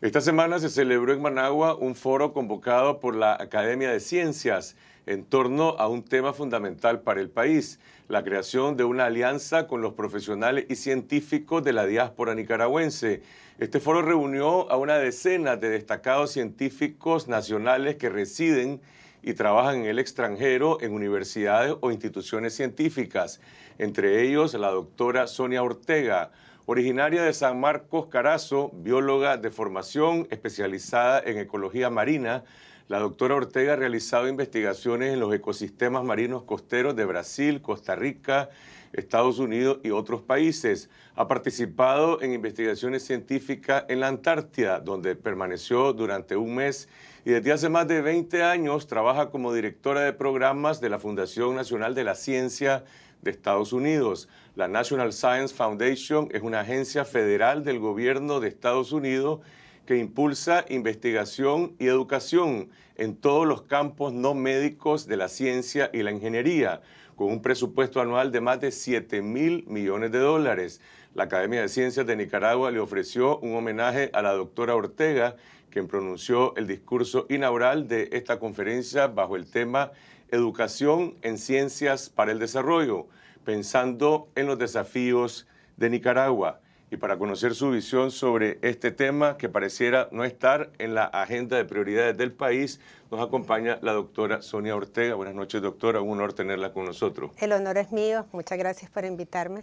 Esta semana se celebró en Managua un foro convocado por la Academia de Ciencias en torno a un tema fundamental para el país, la creación de una alianza con los profesionales y científicos de la diáspora nicaragüense. Este foro reunió a una decena de destacados científicos nacionales que residen y trabajan en el extranjero en universidades o instituciones científicas entre ellos la doctora Sonia Ortega, originaria de San Marcos Carazo, bióloga de formación especializada en ecología marina. La doctora Ortega ha realizado investigaciones en los ecosistemas marinos costeros de Brasil, Costa Rica, Estados Unidos y otros países. Ha participado en investigaciones científicas en la Antártida, donde permaneció durante un mes y desde hace más de 20 años trabaja como directora de programas de la Fundación Nacional de la Ciencia de Estados Unidos. La National Science Foundation es una agencia federal del gobierno de Estados Unidos que impulsa investigación y educación en todos los campos no médicos de la ciencia y la ingeniería, con un presupuesto anual de más de 7 mil millones de dólares. La Academia de Ciencias de Nicaragua le ofreció un homenaje a la doctora Ortega, quien pronunció el discurso inaugural de esta conferencia bajo el tema Educación en Ciencias para el Desarrollo, pensando en los desafíos de Nicaragua. Y para conocer su visión sobre este tema que pareciera no estar en la agenda de prioridades del país, nos acompaña la doctora Sonia Ortega. Buenas noches, doctora. Un honor tenerla con nosotros. El honor es mío. Muchas gracias por invitarme.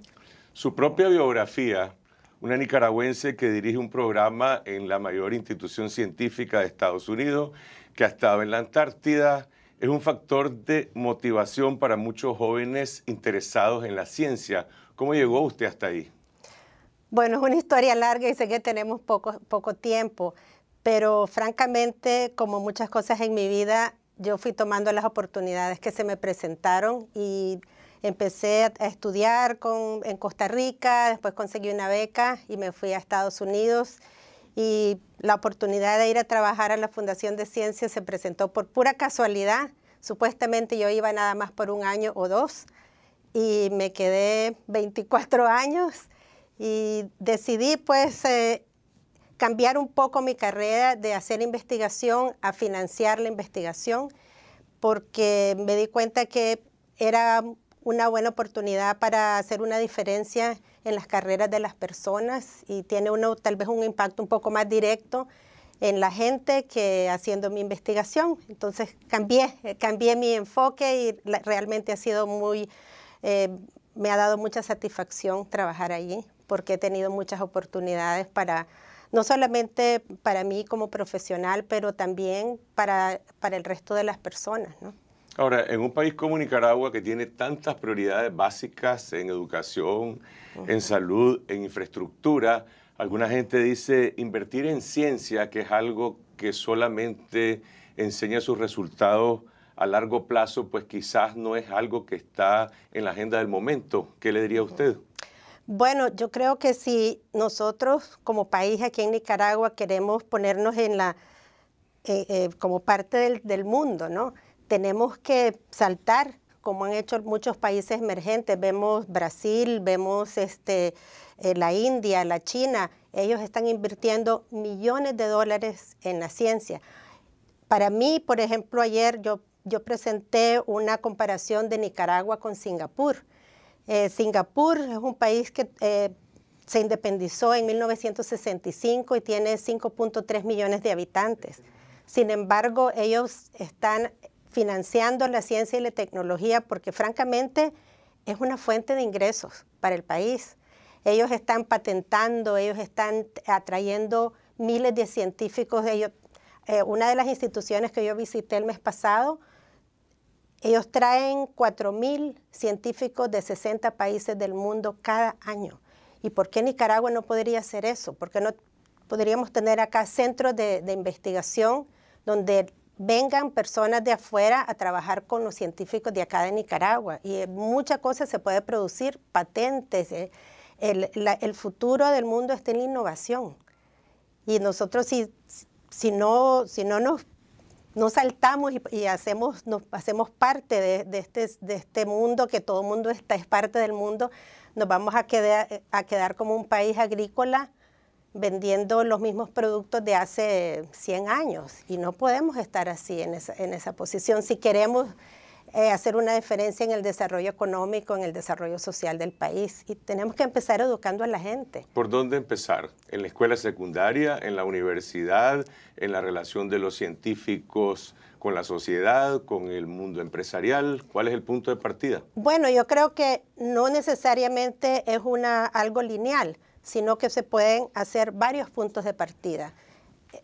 Su propia biografía, una nicaragüense que dirige un programa en la mayor institución científica de Estados Unidos, que ha estado en la Antártida, es un factor de motivación para muchos jóvenes interesados en la ciencia. ¿Cómo llegó usted hasta ahí? Bueno, es una historia larga y sé que tenemos poco, tiempo, pero francamente, como muchas cosas en mi vida, yo fui tomando las oportunidades que se me presentaron y empecé a estudiar en Costa Rica, después conseguí una beca y me fui a Estados Unidos y la oportunidad de ir a trabajar a la Fundación de Ciencias se presentó por pura casualidad. Supuestamente yo iba nada más por un año o dos y me quedé 24 años y decidí pues eh, cambiar un poco mi carrera de hacer investigación a financiar la investigación porque me di cuenta que era una buena oportunidad para hacer una diferencia en las carreras de las personas y tiene uno tal vez un impacto un poco más directo en la gente que haciendo mi investigación. Entonces cambié, eh, cambié mi enfoque y realmente ha sido muy, eh, me ha dado mucha satisfacción trabajar allí porque he tenido muchas oportunidades para, no solamente para mí como profesional, pero también para, para el resto de las personas. Ahora, en un país como Nicaragua, que tiene tantas prioridades básicas en educación, en salud, en infraestructura, alguna gente dice invertir en ciencia, que es algo que solamente enseña sus resultados a largo plazo, pues quizás no es algo que está en la agenda del momento. ¿Qué le diría a usted? Bueno, yo creo que si nosotros como país aquí en Nicaragua queremos ponernos en la, eh, eh, como parte del mundo, ¿no? tenemos que saltar como han hecho muchos países emergentes. Vemos Brasil, vemos este, eh, la India, la China. Ellos están invirtiendo millones de dólares en la ciencia. Para mí, por ejemplo, ayer yo, yo presenté una comparación de Nicaragua con Singapur. Eh, Singapur es un país que eh, se independizó en 1965 y tiene 5.3 millones de habitantes. Sin embargo, ellos están financiando la ciencia y la tecnología porque francamente es una fuente de ingresos para el país. Ellos están patentando, ellos están atrayendo miles de científicos. Eh, una de las instituciones que yo visité el mes pasado, ellos traen 4.000 científicos de 60 países del mundo cada año. ¿Y por qué Nicaragua no podría hacer eso? ¿Por qué no podríamos tener acá centros de investigación donde vengan personas de afuera a trabajar con los científicos de acá de Nicaragua. Y eh, muchas cosas se puede producir, patentes. Eh, el, futuro del mundo está en la innovación. Y nosotros si, si no, si no nos, saltamos y, hacemos, nos, hacemos parte de, este, de este mundo, que todo el mundo está, es parte del mundo, nos vamos a quedar, eh, a quedar como un país agrícola vendiendo los mismos productos de hace 100 años y no podemos estar así en esa, en esa posición si queremos eh, hacer una diferencia en el desarrollo económico, en el desarrollo social del país y tenemos que empezar educando a la gente. ¿Por dónde empezar? ¿En la escuela secundaria, en la universidad, en la relación de los científicos con la sociedad, con el mundo empresarial? ¿Cuál es el punto de partida? Bueno, yo creo que no necesariamente es una, algo lineal sino que se pueden hacer varios puntos de partida.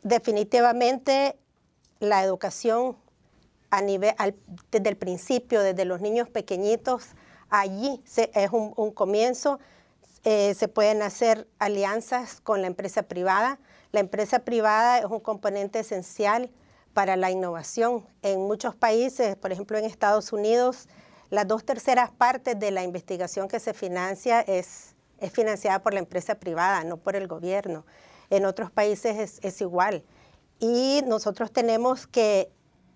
Definitivamente la educación a nivel, desde el principio, desde los niños pequeñitos, allí es un, comienzo. Eh, se pueden hacer alianzas con la empresa privada. La empresa privada es un componente esencial para la innovación. En muchos países, por ejemplo en Estados Unidos, las dos terceras partes de la investigación que se financia es es financiada por la empresa privada, no por el gobierno. En otros países es, igual. Y nosotros tenemos que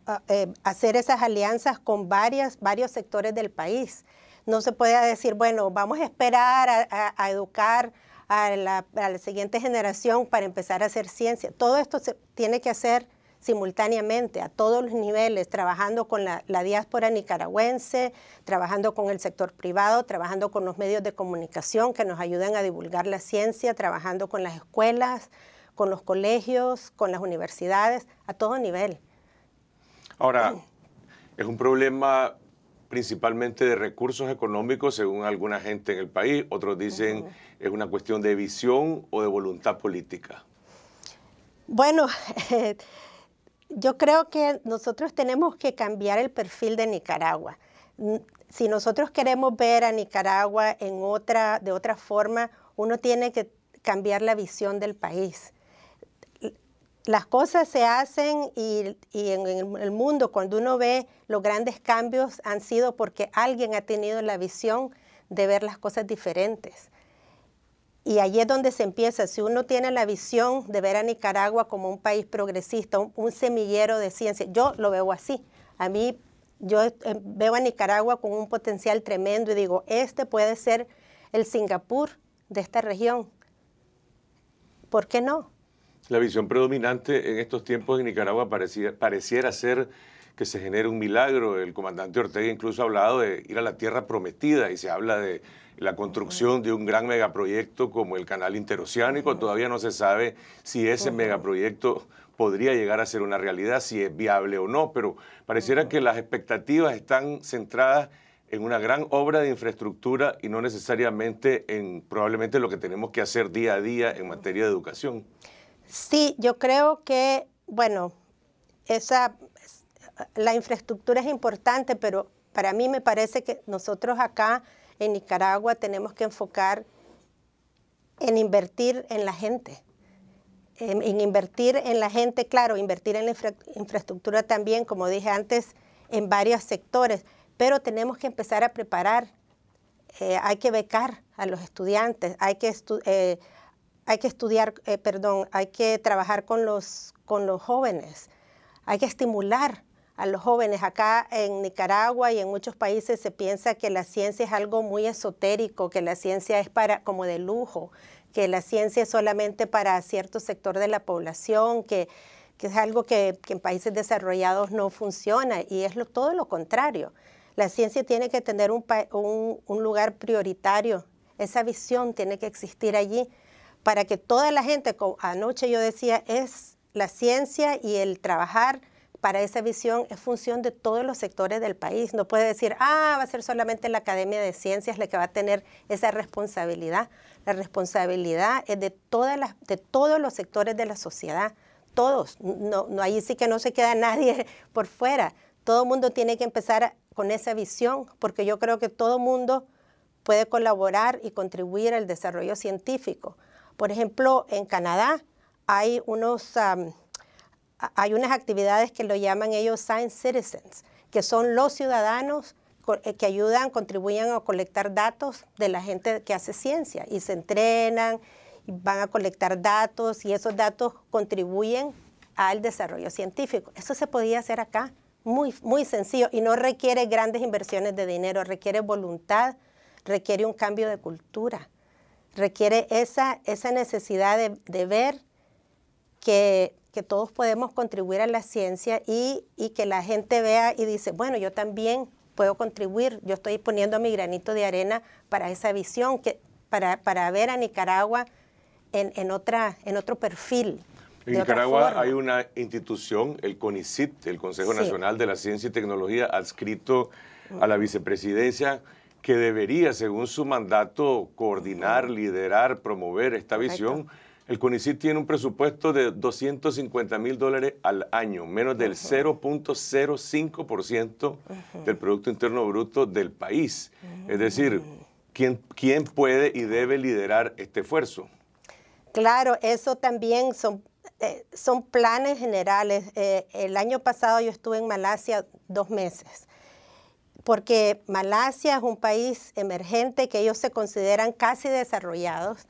ah, eh, hacer esas alianzas con varias, varios sectores del país. No se puede decir, bueno, vamos a esperar a, educar a la, a la, siguiente generación para empezar a hacer ciencia. Todo esto se tiene que hacer simultáneamente a todos los niveles, trabajando con la, diáspora nicaragüense, trabajando con el sector privado, trabajando con los medios de comunicación que nos ayudan a divulgar la ciencia, trabajando con las escuelas, con los colegios, con las universidades, a todo nivel. Ahora, es un problema principalmente de recursos económicos, según alguna gente en el país, otros dicen es una cuestión de visión o de voluntad política. Bueno, eh, yo creo que nosotros tenemos que cambiar el perfil de Nicaragua. Si nosotros queremos ver a Nicaragua de otra forma, uno tiene que cambiar la visión del país. Las cosas se hacen y en el mundo cuando uno ve los grandes cambios han sido porque alguien ha tenido la visión de ver las cosas diferentes. Y allí es donde se empieza. Si uno tiene la visión de ver a Nicaragua como un país progresista, un, semillero de ciencia, yo lo veo así. A mí, yo eh, veo a Nicaragua con un potencial tremendo y digo, este puede ser el Singapur de esta región. ¿Por qué no? La visión predominante en estos tiempos en Nicaragua pareciera ser que se genere un milagro. El comandante Ortega incluso ha hablado de ir a la tierra prometida y se habla de la construcción de un gran megaproyecto como el canal interoceánico. Todavía no se sabe si ese megaproyecto podría llegar a ser una realidad, si es viable o no, pero pareciera que las expectativas están centradas en una gran obra de infraestructura y no necesariamente en probablemente lo que tenemos que hacer día a día en materia de educación. Sí, yo creo que, bueno, esa la infraestructura es importante, pero para mí me parece que nosotros acá en Nicaragua tenemos que enfocar en invertir en la gente. En, invertir en la gente, claro, invertir en la infraestructura también, como dije antes, en varios sectores, pero tenemos que empezar a preparar. Eh, hay que becar a los estudiantes, hay que, eh, estudiar, eh, perdón, hay que trabajar con los jóvenes, hay que estimular a los jóvenes. Acá en Nicaragua y en muchos países se piensa que la ciencia es algo muy esotérico, que la ciencia es para como de lujo, que la ciencia es solamente para cierto sector de la población, que, es algo que, en países desarrollados no funciona y es todo lo contrario. La ciencia tiene que tener un, un lugar prioritario, esa visión tiene que existir allí para que toda la gente, anoche yo decía, es la ciencia y el trabajar para esa visión es función de todos los sectores del país. No puede decir, ah, va a ser solamente la Academia de Ciencias la que va a tener esa responsabilidad. La responsabilidad es de, todas las, de todos los sectores de la sociedad, todos. No, no, ahí sí que no se queda nadie por fuera. Todo el mundo tiene que empezar con esa visión, porque yo creo que todo el mundo puede colaborar y contribuir al desarrollo científico. Por ejemplo, en Canadá hay unos hay unas actividades que lo llaman ellos Science Citizens, que son los ciudadanos eh, que ayudan, contribuyen a colectar datos de la gente que hace ciencia y se entrenan, y van a colectar datos y esos datos contribuyen al desarrollo científico. Eso se podía hacer acá, muy, muy sencillo y no requiere grandes inversiones de dinero, requiere voluntad, requiere un cambio de cultura, requiere esa, necesidad de ver que que todos podemos contribuir a la ciencia y, que la gente vea y dice, bueno, yo también puedo contribuir, yo estoy poniendo mi granito de arena para esa visión, que, para, ver a Nicaragua en, otra, en otro perfil. En Nicaragua hay una institución, el CONICIT, el Consejo Nacional de la Ciencia y Tecnología, adscrito mm. a la vicepresidencia, que debería, según su mandato, coordinar, liderar, promover esta visión el CUNICIT tiene un presupuesto de 250 mil dólares al año, menos del 0.05% del Producto Interno Bruto del país. Mm. Es decir, ¿quién, ¿quién puede y debe liderar este esfuerzo? Claro, eso también son eh, son planes generales. Eh, el año pasado yo estuve en Malasia dos meses, porque Malasia es un país emergente que ellos se consideran casi desarrollados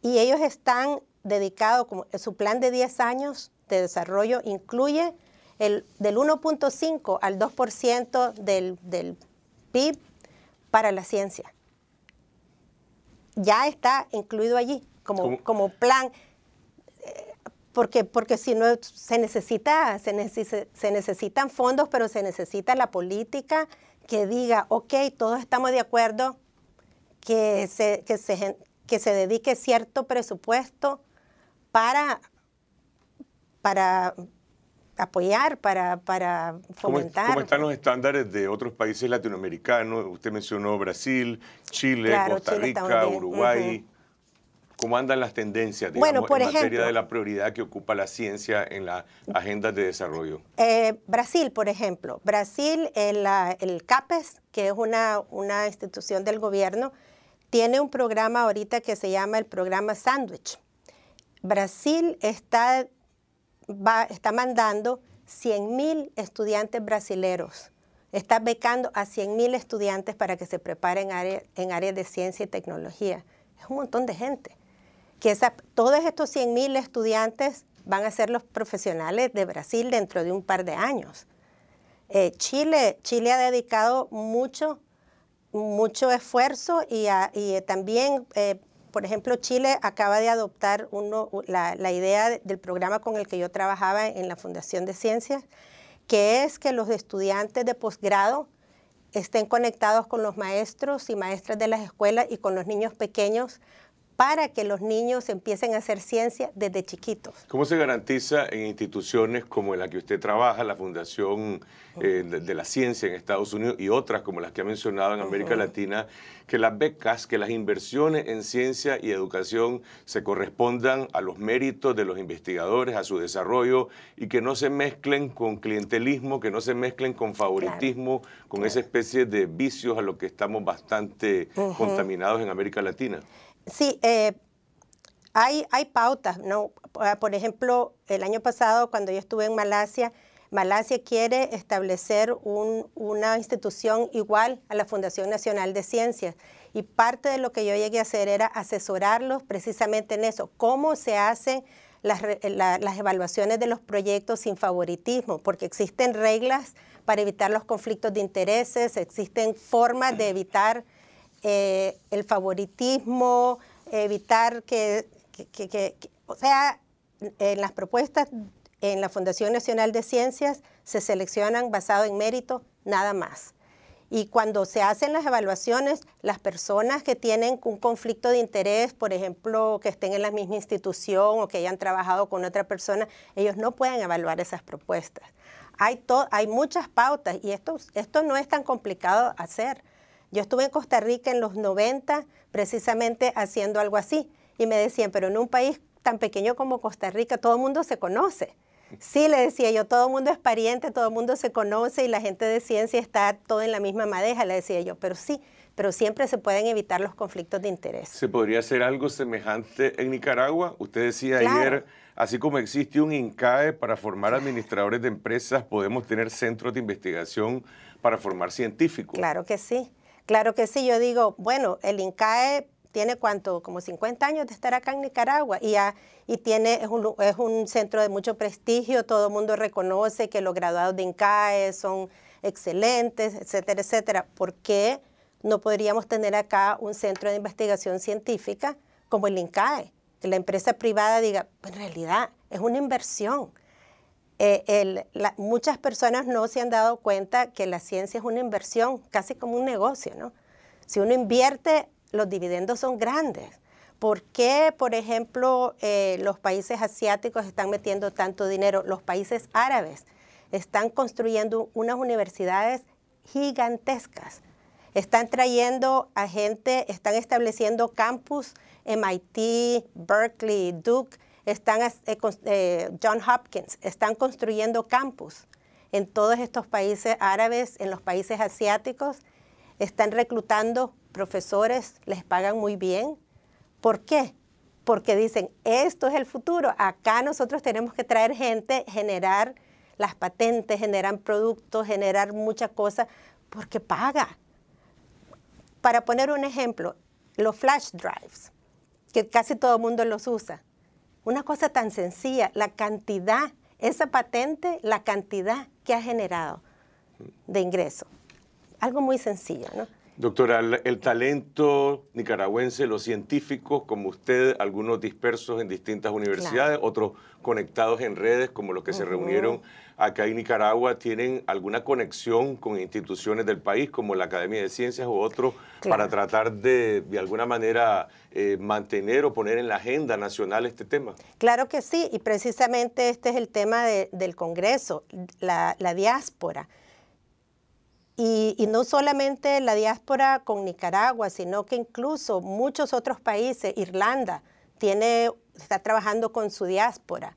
y ellos están dedicado, como, su plan de 10 años de desarrollo incluye el, del 1.5 al 2% del, del PIB para la ciencia. Ya está incluido allí como, plan, eh, porque, porque si no se necesita, se, necesitan fondos, pero se necesita la política que diga, ok, todos estamos de acuerdo que se, que se, que se dedique cierto presupuesto para, para apoyar, para, para fomentar. ¿Cómo, están los estándares de otros países latinoamericanos? Usted mencionó Brasil, Chile, Costa Rica, Uruguay. ¿Cómo andan las tendencias bueno, por en materia de la prioridad que ocupa la ciencia en la agenda de desarrollo? Eh, Brasil, por ejemplo. Brasil, el, el CAPES, que es una, una institución del gobierno, tiene un programa ahorita que se llama el programa Sandwich Brasil está, está mandando 100.000 estudiantes brasileros. Está becando a 100.000 estudiantes para que se preparen en áreas de ciencia y tecnología. Es un montón de gente. Que todos estos 100.000 estudiantes van a ser los profesionales de Brasil dentro de un par de años. Eh, Chile, Chile ha dedicado mucho, mucho esfuerzo y, también eh, por ejemplo, Chile acaba de adoptar la, la idea del programa con el que yo trabajaba en la Fundación de Ciencias, que es que los estudiantes de posgrado estén conectados con los maestros y maestras de las escuelas y con los niños pequeños para que los niños empiecen a hacer ciencia desde chiquitos. ¿Cómo se garantiza en instituciones como la que usted trabaja, la Fundación eh, de, la Ciencia en Estados Unidos y otras como las que ha mencionado en América Latina, que las becas, que las inversiones en ciencia y educación se correspondan a los méritos de los investigadores, a su desarrollo y que no se mezclen con clientelismo, que no se mezclen con favoritismo, con esa especie de vicios a los que estamos bastante contaminados en América Latina? Sí, eh, hay, hay pautas, ¿no? Ah, por ejemplo, el año pasado cuando yo estuve en Malasia, Malasia quiere establecer una institución igual a la Fundación Nacional de Ciencias. Y parte de lo que yo llegué a hacer era asesorarlos precisamente en eso, cómo se hacen las, eh, las evaluaciones de los proyectos sin favoritismo, porque existen reglas para evitar los conflictos de intereses, existen formas de evitar eh, el favoritismo, evitar que, o sea, en las propuestas en la Fundación Nacional de Ciencias se seleccionan basado en mérito, nada más. Y cuando se hacen las evaluaciones, las personas que tienen un conflicto de interés, por ejemplo, que estén en la misma institución o que hayan trabajado con otra persona, ellos no pueden evaluar esas propuestas. Hay, muchas pautas y esto, esto no es tan complicado hacer. Yo estuve en Costa Rica en los 90 precisamente haciendo algo así y me decían, pero en un país tan pequeño como Costa Rica todo el mundo se conoce. Sí, le decía yo, todo el mundo es pariente, todo el mundo se conoce y la gente de ciencia está todo en la misma madeja, le decía yo, pero sí, pero siempre se pueden evitar los conflictos de interés. ¿Se podría hacer algo semejante en Nicaragua? Usted decía ayer, así como existe un INCAE para formar administradores de empresas, podemos tener centros de investigación para formar científicos. Claro que sí. Claro que sí, yo digo, bueno, el INCAE tiene cuánto, como 50 años de estar acá en Nicaragua y, y tiene, es un, es, un, centro de mucho prestigio, todo el mundo reconoce que los graduados de INCAE son excelentes, etcétera, etcétera. ¿Por qué no podríamos tener acá un centro de investigación científica como el INCAE? Que la empresa privada diga, pues en realidad es una inversión eh, muchas personas no se han dado cuenta que la ciencia es una inversión, casi como un negocio, ¿no? Si uno invierte, los dividendos son grandes. ¿Por qué, por ejemplo, eh, los países asiáticos están metiendo tanto dinero? Los países árabes están construyendo unas universidades gigantescas. Están trayendo a gente, están estableciendo campus, MIT, Berkeley, Duke, están, eh, eh, John Hopkins, están construyendo campus en todos estos países árabes, en los países asiáticos, están reclutando profesores, les pagan muy bien. ¿Por qué? Porque dicen, esto es el futuro, acá nosotros tenemos que traer gente, generar las patentes, generar productos, generar muchas cosas, porque paga. Para poner un ejemplo, los flash drives, que casi todo el mundo los usa. Una cosa tan sencilla, la cantidad, esa patente, la cantidad que ha generado de ingreso. Algo muy sencillo, ¿no? Doctora, el, talento nicaragüense, los científicos como usted, algunos dispersos en distintas universidades, otros conectados en redes como los que se reunieron acá en Nicaragua, tienen alguna conexión con instituciones del país como la Academia de Ciencias u otros para tratar de de alguna manera eh, mantener o poner en la agenda nacional este tema. Claro que sí, y precisamente este es el tema del Congreso, la diáspora. Y, no solamente la diáspora con Nicaragua, sino que incluso muchos otros países, Irlanda tiene, está trabajando con su diáspora.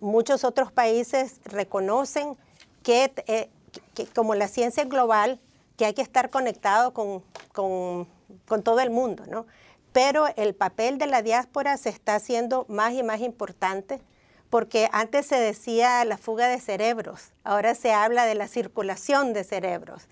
Muchos otros países reconocen que, eh, como la ciencia es global, que hay que estar conectado con, con, con todo el mundo, ¿no? Pero el papel de la diáspora se está haciendo más y más importante porque antes se decía la fuga de cerebros, ahora se habla de la circulación de cerebros.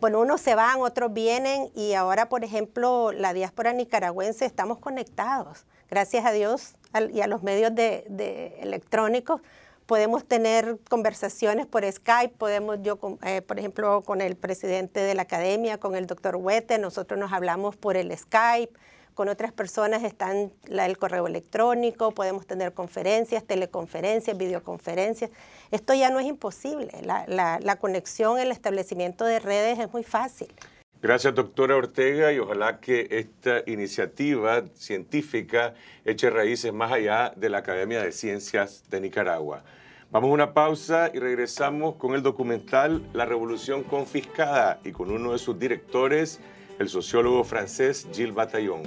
Bueno, unos se van, otros vienen y ahora, por ejemplo, la diáspora nicaragüense estamos conectados. Gracias a Dios y a los medios de, electrónicos podemos tener conversaciones por Skype, podemos yo, eh, por ejemplo, con el presidente de la academia, con el doctor Huete, nosotros nos hablamos por el Skype, con otras personas están el correo electrónico, podemos tener conferencias, teleconferencias, videoconferencias. Esto ya no es imposible. La, la conexión, el establecimiento de redes es muy fácil. Gracias, doctora Ortega, y ojalá que esta iniciativa científica eche raíces más allá de la Academia de Ciencias de Nicaragua. Vamos a una pausa y regresamos con el documental La Revolución Confiscada y con uno de sus directores, el sociólogo francés Gilles Bataillon.